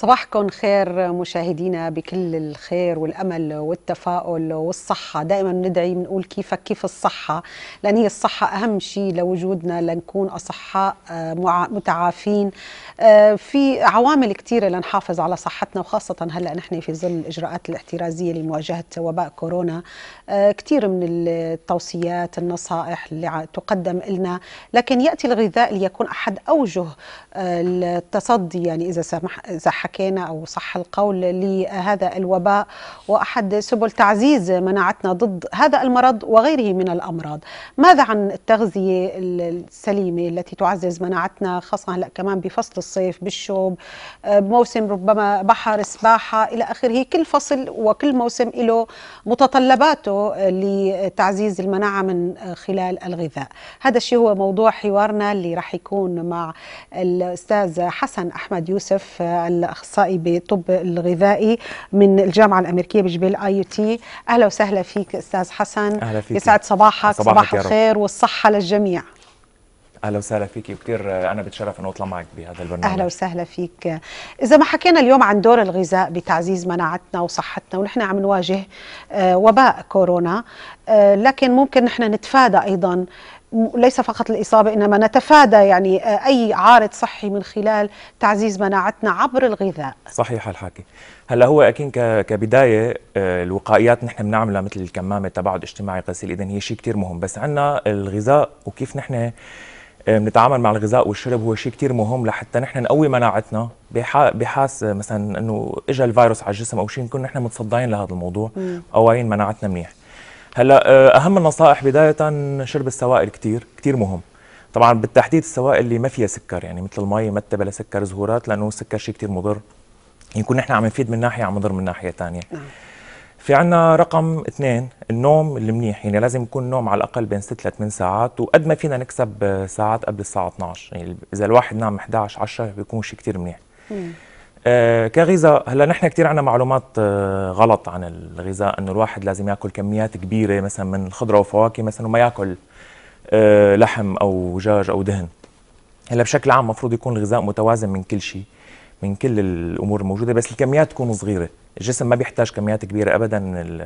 صباحكم خير مشاهدينا بكل الخير والامل والتفاؤل والصحه دائما ندعي بنقول كيفك كيف الصحه لان هي الصحه اهم شيء لوجودنا لنكون اصحاء آه، متعافين آه، في عوامل كثيره لنحافظ على صحتنا وخاصه هلا نحن في ظل الاجراءات الاحترازيه لمواجهه وباء كورونا آه، كثير من التوصيات النصائح اللي تقدم لنا لكن ياتي الغذاء ليكون احد اوجه التصدي يعني اذا سمح اذا حكينا أو صح القول لهذا الوباء وأحد سبل تعزيز مناعتنا ضد هذا المرض وغيره من الأمراض ماذا عن التغذية السليمة التي تعزز مناعتنا خاصة هلأ كمان بفصل الصيف بالشوب آه، موسم ربما بحر سباحة إلى آخره كل فصل وكل موسم له متطلباته لتعزيز المناعة من خلال الغذاء هذا الشيء هو موضوع حوارنا اللي راح يكون مع الأستاذ حسن أحمد يوسف آه، الأخ اخصائي بالطب الغذائي من الجامعه الامريكيه بجبيل اي تي اهلا وسهلا فيك استاذ حسن أهلا فيك. يسعد صباحك صباح الخير والصحه للجميع اهلا وسهلا فيك وكثير انا بتشرف انه اطلع معك بهذا البرنامج اهلا وسهلا فيك اذا ما حكينا اليوم عن دور الغذاء بتعزيز مناعتنا وصحتنا ونحن عم نواجه آه، وباء كورونا آه، لكن ممكن نحن نتفادى ايضا ليس فقط الإصابة إنما نتفادى يعني آه، أي عارض صحي من خلال تعزيز مناعتنا عبر الغذاء صحيح الحكي هلا هو اكيد كبدايه آه، الوقائيات نحن بنعملها مثل الكمامه التباعد الاجتماعي غسيل اذن هي شيء كثير مهم بس عندنا الغذاء وكيف نحن آه، بنتعامل مع الغذاء والشرب هو شيء كثير مهم لحتى نحن نقوي مناعتنا بحاس مثلا انه اجى الفيروس على الجسم او شيء نكون نحن متصدعين لهذا الموضوع قوايين مناعتنا منيح هلا آه، اهم النصائح بدايه شرب السوائل كثير كثير مهم طبعا بالتحديد السوائل اللي ما فيها سكر يعني مثل المي ما بلا سكر زهورات لانه السكر شيء كثير مضر يكون نحن عم نفيد من ناحيه عم نضر من ناحيه ثانيه نعم. في عنا رقم اثنين النوم المنيح يعني لازم يكون النوم على الاقل بين 6 ل 8 ساعات وقد ما فينا نكسب آه، ساعات قبل الساعه 12 يعني اذا الواحد نام 11 10 بيكون شيء كثير منيح مم. آه كغذاء هلا نحن كثير عندنا معلومات آه غلط عن الغذاء انه الواحد لازم ياكل كميات كبيره مثلا من الخضره وفواكه مثلا وما ياكل آه لحم او دجاج او دهن هلا بشكل عام المفروض يكون الغذاء متوازن من كل شيء من كل الامور الموجوده بس الكميات تكون صغيره الجسم ما بيحتاج كميات كبيره ابدا من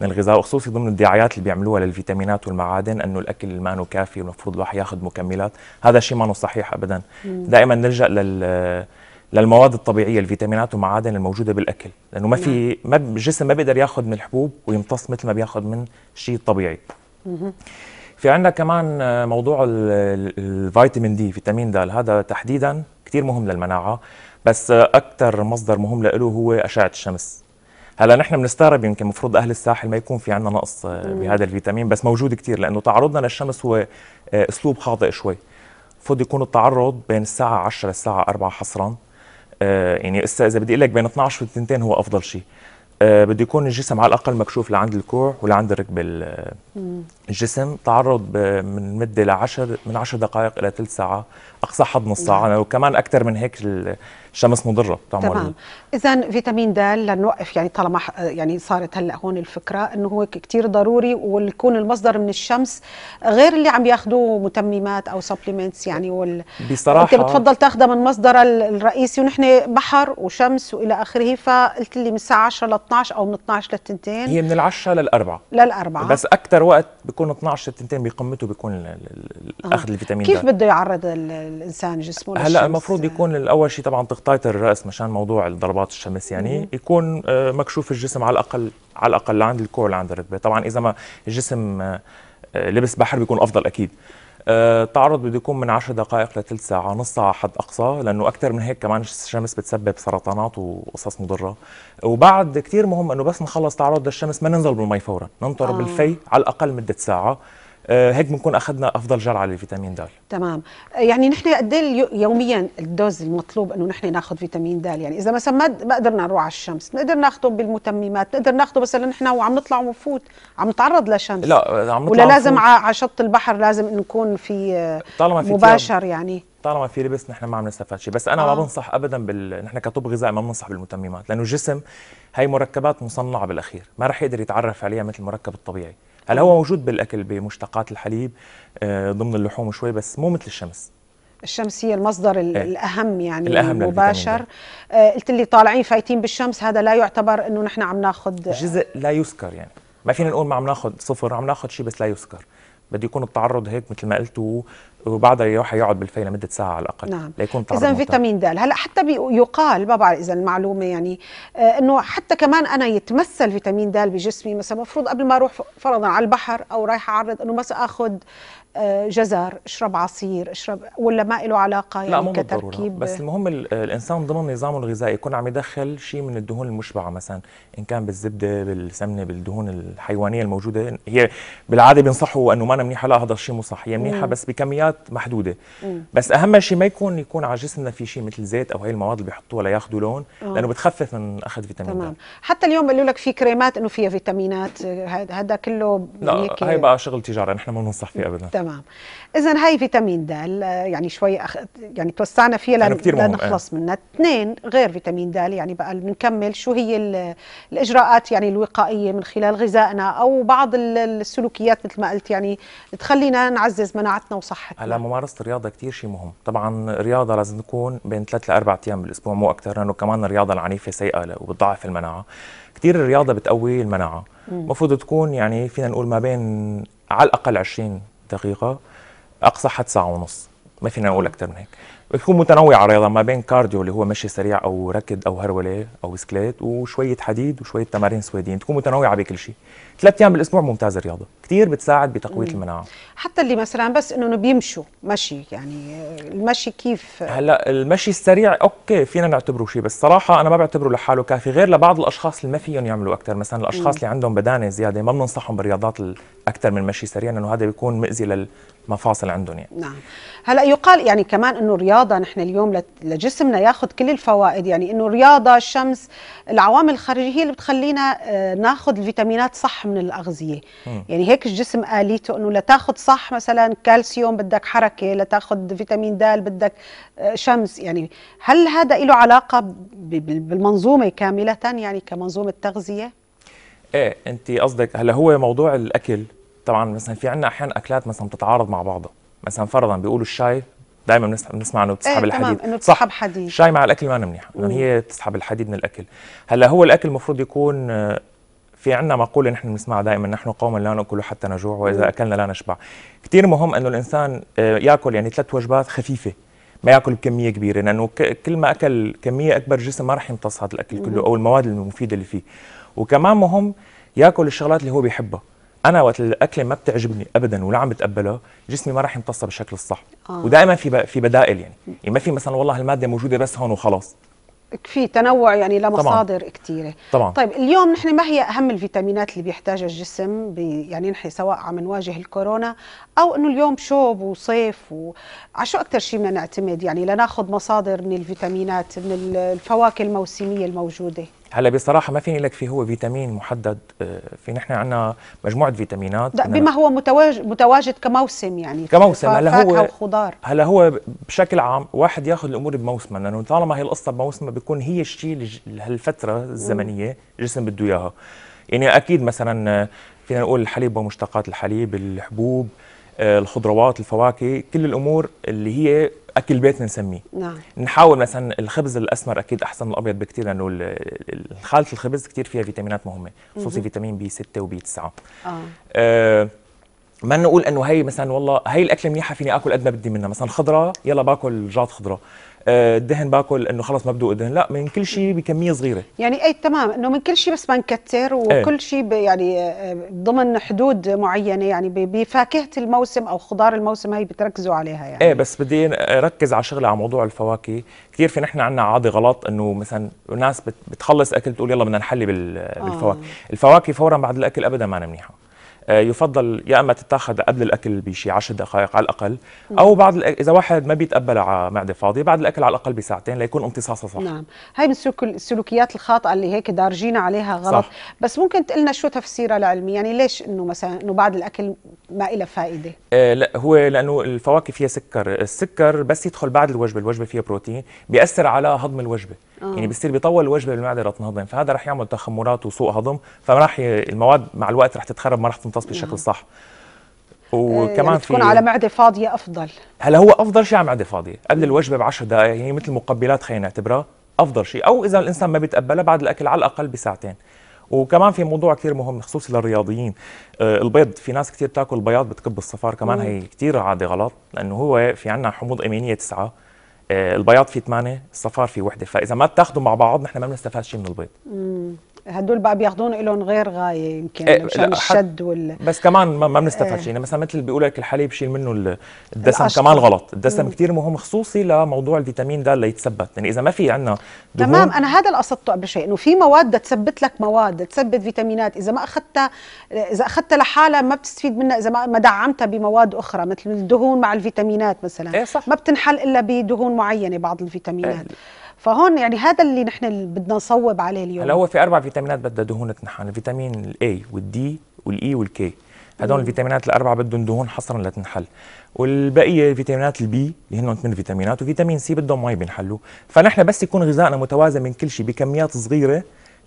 من الغذاء وخصوصي ضمن الدعايات اللي بيعملوها للفيتامينات والمعادن انه الاكل ما كافي والمفروض الواحد ياخذ مكملات هذا شيء ما صحيح ابدا دائما نلجا لل للمواد الطبيعيه الفيتامينات والمعادن الموجوده بالاكل لانه ما في نعم. ما الجسم ما بيقدر ياخذ من الحبوب ويمتص مثل ما بياخذ من شيء طبيعي في عندنا كمان موضوع الفيتامين دي فيتامين د هذا تحديدا كثير مهم للمناعه بس اكثر مصدر مهم له هو اشعه الشمس هلا نحن بنستغرب يمكن المفروض اهل الساحل ما يكون في عندنا نقص بهذا الفيتامين بس موجود كثير لانه تعرضنا للشمس هو آه، اسلوب خاطئ شوي المفروض يكون التعرض بين الساعه 10 للساعه 4 حصرا آه، يعني اذا بدي اقول لك بين 12 والثنتين هو افضل شيء آه، بده يكون الجسم على الاقل مكشوف لعند الكوع ولعند الركبه الجسم تعرض من مده ل 10 من 10 دقائق الى ثلث ساعه اقصى حد نص ساعه نعم. وكمان اكثر من هيك الشمس مضره طبعا تمام اذا فيتامين د لنوقف يعني طالما يعني صارت هلا هون الفكره انه هو كثير ضروري ويكون المصدر من الشمس غير اللي عم ياخذوه متممات او سبلمنتس يعني وال بصراحه انت بتفضل تاخذها من مصدر الرئيسي ونحن بحر وشمس والى اخره فقلت لي من الساعه 10 ل 12 او من 12 ل 2 هي من العشاء للاربعه للاربعه بس اكثر وقت بيكون 12 ل 2 بقمته بيكون آه. اخذ الفيتامين كيف بده يعرض الانسان جسمه هلا المفروض يكون الاول شيء طبعا تغطيه الراس مشان موضوع ضربات الشمس يعني يكون آه، مكشوف الجسم على الاقل على الاقل لعند الكور لعند الركبه طبعا اذا ما الجسم آه، آه، لبس بحر بيكون افضل اكيد التعرض بده يكون من 10 دقائق لثلث ساعة نص ساعة حد أقصى لأنه أكثر من هيك كمان الشمس بتسبب سرطانات وقصص مضرة وبعد كثير مهم أنه بس نخلص تعرض للشمس ما ننزل بالمي فورا ننطر آه. بالفي على الأقل مدة ساعة آه، هيك بنكون اخذنا افضل جرعه للفيتامين د تمام يعني نحن قد إيه يوميا الدوز المطلوب انه نحن ناخذ فيتامين د يعني اذا مثلا ما قدرنا نروح على الشمس نقدر ناخذه بالمتممات نقدر ناخذه مثلا نحن وعم نطلع ومفوت عم نتعرض لشمس لا عم نطلع ولا لازم على شط البحر لازم نكون في آه، طالما في مباشر يعني طالما في لبس نحن ما عم نستفاد شيء بس انا آه. ما بنصح ابدا بال... نحن كطب غذائي ما بنصح بالمتممات لانه الجسم هي مركبات مصنعه بالاخير ما رح يقدر يتعرف عليها مثل المركب الطبيعي هلا هو موجود بالاكل بمشتقات الحليب آه، ضمن اللحوم شوي بس مو مثل الشمس الشمس هي المصدر إيه. الاهم يعني الأهم المباشر آه، قلت لي طالعين فايتين بالشمس هذا لا يعتبر انه نحن عم ناخذ جزء لا يذكر يعني ما فينا نقول ما عم ناخذ صفر عم ناخذ شيء بس لا يذكر بده يكون التعرض هيك مثل ما قلتوا وبعدها يروح يقعد بالفينة لمده ساعه على الاقل نعم ليكون اذا فيتامين د هلا حتى يقال ما بعرف اذا المعلومه يعني آه انه حتى كمان انا يتمثل فيتامين د بجسمي مثلا المفروض قبل ما اروح فرضا على البحر او رايحه اعرض انه مثلا اخذ آه، جزر اشرب عصير اشرب ولا ما له علاقه يعني لا مو يعني كتركيب بس المهم الانسان ضمن نظامه الغذائي يكون عم يدخل شيء من الدهون المشبعه مثلا ان كان بالزبده بالسمنه بالدهون الحيوانيه الموجوده هي بالعاده بينصحوا انه ما أنا منيحه لا هذا الشيء مو صح هي منيحه بس بكميات محدوده مم. بس اهم شيء ما يكون يكون على جسمنا في شيء مثل زيت او هي المواد اللي بيحطوها لياخذوا لون آه. لانه بتخفف من اخذ فيتامين تمام ده. حتى اليوم قالوا لك في كريمات انه فيها فيتامينات هذا كله لا هي بقى شغل تجاره نحن ما بننصح فيه ابدا تمام اذا هاي فيتامين د يعني شوي أخ... يعني توسعنا فيها لن... إيه. لنخلص منها اثنين غير فيتامين د يعني بقى بنكمل شو هي ال... الاجراءات يعني الوقائيه من خلال غذائنا او بعض السلوكيات مثل ما قلت يعني تخلينا نعزز مناعتنا وصحتنا هلا ممارسه الرياضه كثير شيء مهم طبعا الرياضه لازم تكون بين ثلاث لاربع ايام بالاسبوع مو اكثر لانه كمان الرياضه العنيفه سيئه وبتضعف المناعه كثير الرياضه بتقوي المناعه المفروض تكون يعني فينا نقول ما بين على الاقل 20 دقيقه اقصى حد ساعه ونص ما فينا نقول اكثر من هيك بتكون متنوعه الرياضه ما بين كارديو اللي هو مشي سريع او ركض او هروله او سكليت وشويه حديد وشويه تمارين سويدين تكون متنوعه بكل شيء ثلاث ايام بالاسبوع ممتازة الرياضه كثير بتساعد بتقويه المناعه حتى اللي مثلا بس انه بيمشوا مشي يعني المشي كيف هلا المشي السريع اوكي فينا نعتبره شيء بس صراحه انا ما بعتبره لحاله كافي غير لبعض الاشخاص اللي ما فيهم يعملوا اكثر مثلا الاشخاص مم. اللي عندهم بدانه زياده ما بننصحهم بالرياضات اكثر من المشي السريع لانه هذا بيكون مؤذي لل مفاصل عندهم يعني نعم هلا يقال يعني كمان انه الرياضه نحن اليوم لجسمنا ياخذ كل الفوائد يعني انه الرياضه الشمس العوامل الخارجيه هي اللي بتخلينا آه، ناخذ الفيتامينات صح من الاغذيه يعني هيك هيك الجسم آليته انه لتاخذ صح مثلا كالسيوم بدك حركه لتاخذ فيتامين د بدك آه، شمس يعني هل هذا له علاقه بالمنظومه كامله يعني كمنظومه تغذيه ايه انت قصدك هلا هو موضوع الاكل طبعا مثلا في عندنا احيانا اكلات مثلا بتتعارض مع بعضها مثلا فرضا بيقولوا الشاي دائما بنسمع انه بتسحب إيه الحديد انه بتسحب حديد الشاي مع الاكل ما منيح لانه هي بتسحب الحديد من الاكل هلا هو الاكل المفروض يكون آه، في عندنا مقولة نحن بنسمعها دائما نحن قوم لا نأكل حتى نجوع وإذا أكلنا لا نشبع كثير مهم أنه الإنسان آه، يأكل يعني ثلاث وجبات خفيفة ما ياكل بكميه كبيره لانه كل ما اكل كميه اكبر جسم ما راح يمتص هذا الاكل كله او المواد المفيده اللي فيه وكمان مهم ياكل الشغلات اللي هو بيحبها انا وقت الاكله ما بتعجبني ابدا ولا عم بتقبلها جسمي ما راح يمتصها بالشكل الصح آه. ودائما في في بدائل يعني. يعني ما في مثلا والله الماده موجوده بس هون وخلاص في تنوع يعني لمصادر كثيره طبعا طيب اليوم نحن ما هي اهم الفيتامينات اللي بيحتاجها الجسم بي يعني نحن سواء عم نواجه الكورونا او انه اليوم شوب وصيف وعشو شو اكثر شيء بدنا نعتمد يعني لناخذ مصادر من الفيتامينات من الفواكه الموسميه الموجوده هلا بصراحة ما فيني لك في هو فيتامين محدد آه، في نحن عندنا مجموعة فيتامينات لا بما هو متواجد متواجد كموسم يعني كموسم هلا هو وخضار هلا هو بشكل عام واحد ياخذ الامور بموسمها لانه طالما هي القصة بموسمها بيكون هي الشيء هالفترة الزمنية الجسم بده اياها يعني اكيد مثلا فينا نقول الحليب ومشتقات الحليب الحبوب آه، الخضروات الفواكه كل الامور اللي هي اكل بيت نسميه نعم نحاول مثلا الخبز الاسمر اكيد احسن من الابيض بكثير لانه خاله الخبز كثير فيها فيتامينات مهمه خصوصي فيتامين بي 6 وبي 9 اه, آه ما نقول انه هي مثلا والله هي الاكله منيحه فيني اكل قد ما بدي منها مثلا خضره يلا باكل جات خضره آه، الدهن باكل انه خلص ما بدو ادهن لا من كل شيء بكميه صغيره يعني اي تمام انه من كل شيء بس ما نكتر إيه. وكل شيء يعني آه، ضمن حدود معينه يعني بفاكهه الموسم او خضار الموسم هي بتركزوا عليها يعني ايه بس بدي اركز على شغله على موضوع الفواكه كثير في نحن عندنا عاده غلط انه مثلا ناس بتخلص اكل تقول يلا بدنا نحلي آه. بالفواكه آه. الفواكه فورا بعد الاكل ابدا ما منيحه آه، يفضل يا اما تتاخذ قبل الاكل بشي 10 دقائق على الاقل او بعد اذا واحد ما بيتقبل على معده فاضيه بعد الاكل على الاقل بساعتين ليكون امتصاصها صح نعم هاي من السلوكيات الخاطئه اللي هيك دارجينا عليها غلط صح. بس ممكن تقول لنا شو تفسيرها العلمي يعني ليش انه مثلا انه بعد الاكل ما إلى فائده آه لا هو لانه الفواكه فيها سكر السكر بس يدخل بعد الوجبه الوجبه فيها بروتين بياثر على هضم الوجبه آه. يعني بيصير بيطول الوجبه بالمعده لتنهضم فهذا رح يعمل تخمرات وسوء هضم فراح المواد مع الوقت رح تتخرب ما رح تمتص الامتصاص بالشكل الصح وكمان يعني تكون على معده فاضيه افضل هلا هو افضل شيء على معده فاضيه قبل الوجبه ب 10 دقائق هي يعني مثل مقبلات خلينا نعتبرها افضل شيء او اذا الانسان ما بيتقبلها بعد الاكل على الاقل بساعتين وكمان في موضوع كثير مهم خصوصي للرياضيين آه البيض في ناس كثير بتاكل بياض بتكب الصفار كمان مم. هي كثير عاده غلط لانه هو في عندنا حموض امينيه تسعه آه البياض في ثمانيه الصفار في وحده فاذا ما بتاخذوا مع بعض نحن ما بنستفاد شيء من البيض مم. هدول بقى بياخذون لهم غير غايه يمكن إيه مشان الشد وال بس كمان ما بنستفاد إيه شيء مثلا مثل بيقول لك الحليب بشيل منه الدسم الأشكر. كمان غلط الدسم كثير مهم خصوصي لموضوع الفيتامين د ليتثبت يعني اذا ما في عندنا تمام انا هذا اللي قصدته قبل شيء انه في مواد تثبت لك مواد تثبت فيتامينات اذا ما اخذتها اذا اخذتها لحالها ما بتستفيد منها اذا ما دعمتها بمواد اخرى مثل الدهون مع الفيتامينات مثلا إيه صح. ما بتنحل الا بدهون معينه بعض الفيتامينات إيه فهون يعني هذا اللي نحن بدنا نصوب عليه اليوم هلا هو في اربع فيتامينات بدها دهون تنحن الفيتامين الاي والدي والاي e والكي هدول الفيتامينات الاربعه بدهم دهون حصرا لتنحل والبقيه فيتامينات البي اللي هن ثمان فيتامينات وفيتامين سي بدهم مي بينحلوا فنحن بس يكون غذائنا متوازن من كل شيء بكميات صغيره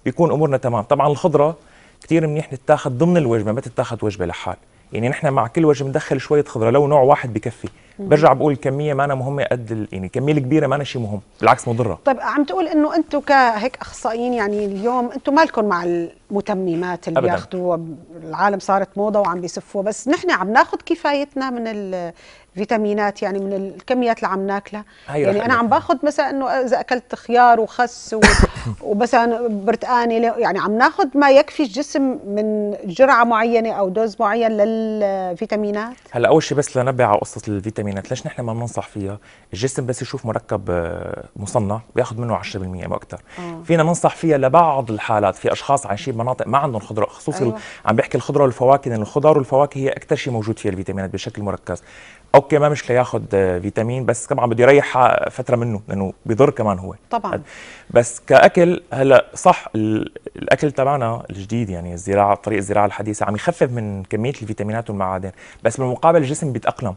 بيكون امورنا تمام طبعا الخضره كثير منيح تتاخذ ضمن الوجبه ما تتاخذ وجبه لحال يعني نحن مع كل وجبه ندخل شويه خضره لو نوع واحد بكفي برجع بقول الكميه ما أنا مهمه قد يعني الكميه الكبيره ما أنا شيء مهم بالعكس مضره طيب عم تقول انه انتم كهيك اخصائيين يعني اليوم انتم مالكم مع المتممات اللي بياخذوها العالم صارت موضه وعم بيسفوها بس نحن عم ناخذ كفايتنا من الفيتامينات يعني من الكميات اللي عم ناكلها يعني انا عم باخذ مثلا انه اذا اكلت خيار وخس ومثلا برتقانه يعني عم ناخذ ما يكفي الجسم من جرعه معينه او دوز معين للفيتامينات هلا اول شيء بس لنبه على قصه الفيتامينات الفيتامينات ليش نحن ما بننصح فيها الجسم بس يشوف مركب آه، مصنع بياخذ منه 10% او اكثر آه. فينا ننصح فيها لبعض الحالات في اشخاص عايشين بمناطق ما عندهم خضره خصوصي أيوة. عم بحكي الخضره والفواكه لان الخضار والفواكه هي اكثر شيء موجود فيها الفيتامينات بشكل مركز اوكي ما مشكله ياخذ آه، فيتامين بس طبعا بده يريح فتره منه لانه بضر كمان هو طبعا بس كاكل هلا صح الاكل تبعنا الجديد يعني الزراعه طريق الزراعه الحديثه عم يخفف من كميه الفيتامينات والمعادن بس بالمقابل الجسم بيتاقلم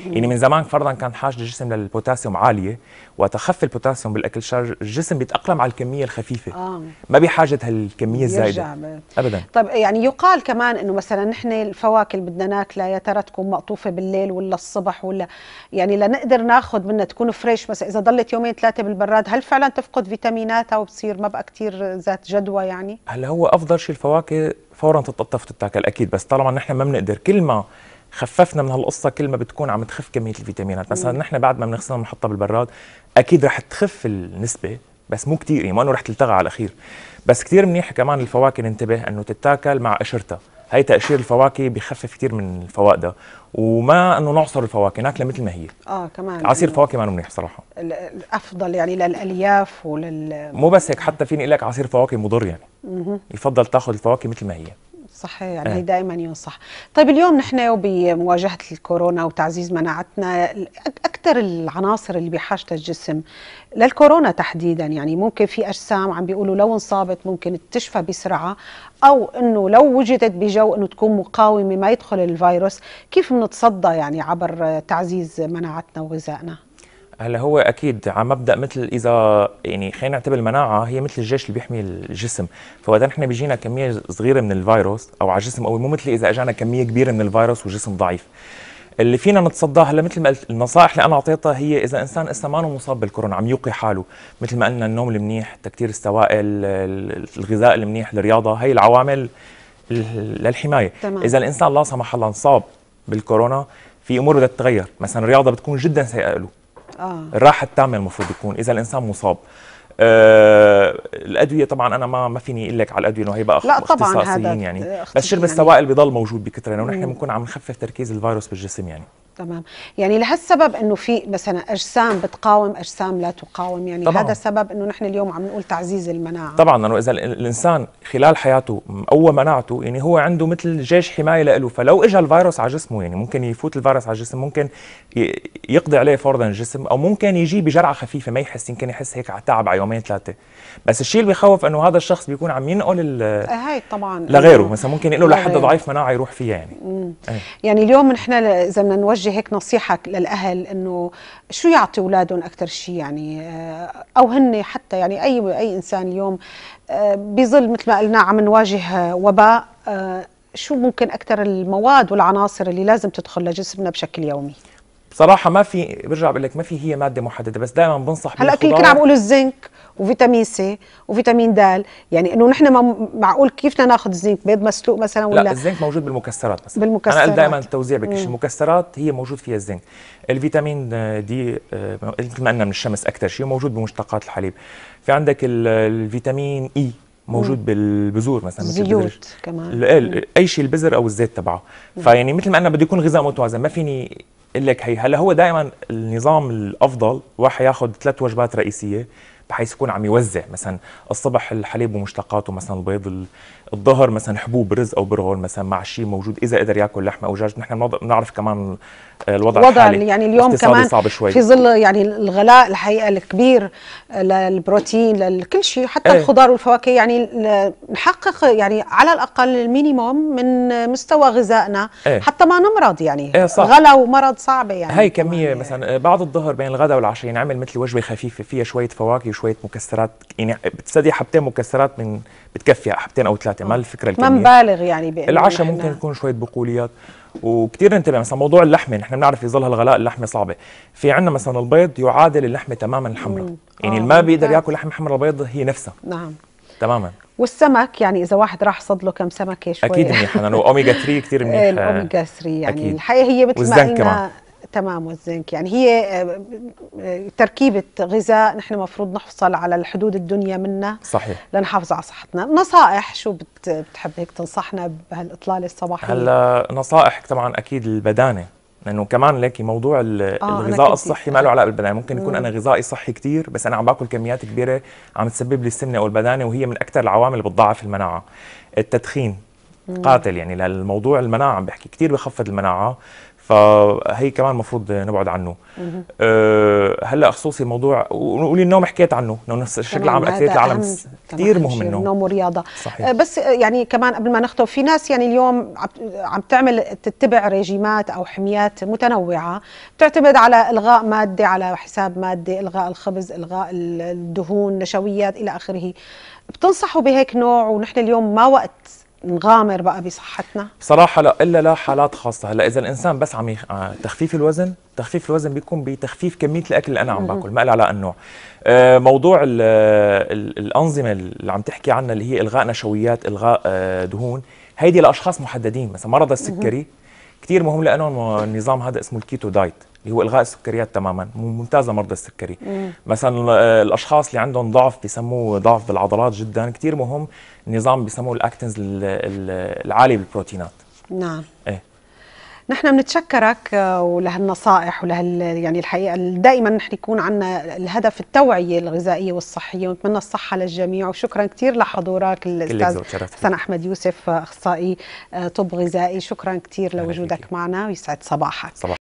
يعني من زمان فرضا كان حاجه الجسم للبوتاسيوم عاليه وقت خف البوتاسيوم بالاكل شر الجسم بيتاقلم على الكميه الخفيفه آه. ما بحاجه هالكميه الزايده ابدا طيب يعني يقال كمان انه مثلا نحن الفواكه اللي بدنا ناكلها يا ترى تكون مقطوفه بالليل ولا الصبح ولا يعني لنقدر ناخذ منها تكون فريش مثلا اذا ضلت يومين ثلاثه بالبراد هل فعلا تفقد فيتاميناتها وبتصير ما بقى كثير ذات جدوى يعني هلا هو افضل شيء الفواكه فورا تتقطف تتاكل اكيد بس طالما نحن ما بنقدر كل ما خففنا من هالقصه كل ما بتكون عم تخف كميه الفيتامينات مثلا نحن بعد ما بنغسلها بنحطها بالبراد اكيد رح تخف النسبه بس مو كثير يعني ما انه رح تلتغى على الاخير بس كثير منيح كمان الفواكه ننتبه انه تتاكل مع قشرتها هي تقشير الفواكه بخفف كثير من فوائدها وما انه نعصر الفواكه ناكلها مثل ما هي اه كمان عصير فواكه ما منيح صراحه الافضل يعني للالياف ولل مو بس هيك حتى فيني اقول لك عصير فواكه مضر يعني مه. يفضل تاخذ الفواكه مثل ما هي صح يعني أه. دائما ينصح طيب اليوم نحن بمواجهه الكورونا وتعزيز مناعتنا اكثر العناصر اللي بحاجتها الجسم للكورونا تحديدا يعني ممكن في اجسام عم بيقولوا لو انصابت ممكن تشفى بسرعه او انه لو وجدت بجو انه تكون مقاومه ما يدخل الفيروس كيف منتصدى يعني عبر تعزيز مناعتنا وغذائنا هلا هو اكيد على مبدا مثل اذا يعني خلينا نعتبر المناعه هي مثل الجيش اللي بيحمي الجسم فوقتها نحن بيجينا كميه صغيره من الفيروس او على الجسم قوي مو مثل اذا اجانا كميه كبيره من الفيروس وجسم ضعيف اللي فينا نتصداه هلا مثل ما قلت النصائح اللي انا اعطيتها هي اذا انسان لسه ما مصاب بالكورونا عم يوقي حاله مثل ما قلنا النوم المنيح تكتير السوائل الغذاء المنيح الرياضه هي العوامل للحمايه تمام. اذا الانسان لا سمح الله انصاب بالكورونا في امور بدها تتغير مثلا الرياضه بتكون جدا سيئه له آه. الراحه التامه المفروض يكون اذا الانسان مصاب آه الادويه طبعا انا ما ما فيني اقول لك على الادويه انه هي بقى لا طبعا يعني بس شرب يعني. السوائل بيضل موجود بكثره لانه نحن بنكون عم نخفف تركيز الفيروس بالجسم يعني تمام يعني لهالسبب انه في مثلا اجسام بتقاوم اجسام لا تقاوم يعني طبعاً. هذا سبب انه نحن اليوم عم نقول تعزيز المناعه طبعا لانه اذا الانسان خلال حياته قوى مناعته يعني هو عنده مثل جيش حمايه له فلو اجى الفيروس على جسمه يعني ممكن يفوت الفيروس على الجسم ممكن يقضي عليه فورا الجسم او ممكن يجي بجرعه خفيفه ما يحس يمكن يحس هيك على تعب على يومين ثلاثه بس الشيء اللي بخوف انه هذا الشخص بيكون عم ينقل آه، هاي طبعا لغيره مثلا ممكن ينقله لحد ضعيف مناعه يروح فيها يعني إيه. يعني اليوم نحن اذا بدنا نوجه بتوجه هيك نصيحه للاهل انه شو يعطي اولادهم اكثر شيء يعني آه، او هن حتى يعني اي اي انسان اليوم آه، بظل مثل ما قلنا عم نواجه وباء آه، شو ممكن اكثر المواد والعناصر اللي لازم تدخل لجسمنا بشكل يومي بصراحه ما في برجع بقول لك ما في هي ماده محدده بس دائما بنصح هلا كنا عم بقول الزنك وفيتامين سي وفيتامين د يعني انه نحن ما معقول كيف بدنا ناخذ زنك بيض مسلوق مثلا ولا لا الزنك موجود بالمكسرات مثلا بالمكسرات انا قلت دائما التوزيع بكش المكسرات هي موجود فيها الزنك الفيتامين دي مثل ما قلنا من الشمس اكثر شيء موجود بمشتقات الحليب في عندك الفيتامين اي موجود بالبذور مثلا الزيوت كمان اي شيء البذر او الزيت تبعه فيعني مثل ما قلنا بده يكون غذاء متوازن ما فيني لك هي هلا هو دائما النظام الافضل واحد ياخذ ثلاث وجبات رئيسيه بحيث يكون عم يوزع مثلا الصبح الحليب ومشتقاته مثلا البيض الظهر مثلا حبوب رز او برغل مثلا مع شيء موجود اذا قدر ياكل لحمه او دجاج نحن بنعرف كمان الوضع وضع الحالي يعني اليوم كمان صعب شوي. في ظل يعني الغلاء الحقيقه الكبير للبروتين لكل شيء حتى ايه. الخضار والفواكه يعني نحقق يعني على الاقل المينيموم من مستوى غذائنا ايه. حتى ما نمرض يعني ايه صح. غلا ومرض صعبه يعني هي كميه يعني مثلا بعد الظهر بين الغداء والعشاء ينعمل يعني مثل وجبه خفيفه فيها شويه فواكه شويه مكسرات يعني بتستدعي حبتين مكسرات من بتكفي حبتين او ثلاثه ما آه. الفكره الكبيره ما نبالغ يعني بانه العشاء ممكن يكون شويه بقوليات وكثير ننتبه مثلا موضوع اللحمه نحن بنعرف يظل هالغلاء اللحمه صعبه في عندنا مثلا البيض يعادل اللحمه تماما الحمراء يعني اللي آه، ما بيقدر ياكل لحم حمراء البيض هي نفسها نعم تماما والسمك يعني اذا واحد راح صد له كم سمكه شوي اكيد منيح انا اوميجا 3 كثير منيح الاوميجا 3 يعني أكيد. الحقيقه هي مثل ما قلنا تمام والزنك يعني هي آه، آه، تركيبة غذاء نحن مفروض نحصل على الحدود الدنيا منا صحيح لنحافظ على صحتنا نصائح شو بتحب هيك تنصحنا بهالإطلالة الصباحية هلا نصائح طبعا أكيد البدانة لانه كمان ليكي موضوع آه الغذاء الصحي ما له علاقه بالبدانه ممكن يكون مم. انا غذائي صحي كتير بس انا عم باكل كميات كبيره عم تسبب لي السمنه او البدانه وهي من اكثر العوامل اللي بتضعف المناعه التدخين قاتل يعني للموضوع المناعه عم بحكي كثير بخفض المناعه فهي كمان المفروض نبعد عنه أه هلا خصوصي موضوع ونقول النوم حكيت عنه انه الشكل عام اكثريه العالم كثير مهم النوم النوم ورياضه صحيح. أه بس يعني كمان قبل ما نختم في ناس يعني اليوم عم تعمل تتبع ريجيمات او حميات متنوعه بتعتمد على الغاء ماده على حساب ماده الغاء الخبز الغاء الدهون النشويات الى اخره بتنصحوا بهيك نوع ونحن اليوم ما وقت نغامر بقى بصحتنا؟ بصراحه لا الا لا حالات خاصه هلا اذا الانسان بس عم يخ... آه، تخفيف الوزن تخفيف الوزن بيكون بتخفيف كميه الاكل اللي انا عم باكل ما علاقة النوع آه، موضوع الـ آه، الـ الانظمه اللي عم تحكي عنها اللي هي الغاء نشويات الغاء دهون هيدي لاشخاص محددين مثلا مرض السكري كثير مهم لانه النظام هذا اسمه الكيتو دايت اللي هو الغاء السكريات تماما ممتازه مرضى السكري مم. مثلا آه، الاشخاص اللي عندهم ضعف بسموه ضعف بالعضلات جدا كثير مهم نظام بسموه الاكتنز العالي بالبروتينات نعم ايه نحن بنتشكرك آه، ولهالنصائح ولهال يعني الحقيقه دائما نحن يكون عندنا الهدف التوعيه الغذائيه والصحيه ونتمنى الصحه للجميع وشكرا كثير لحضورك الاستاذ حسن احمد يوسف آه، اخصائي آه، طب غذائي شكرا كثير لوجودك معنا ويسعد صباحك صباح.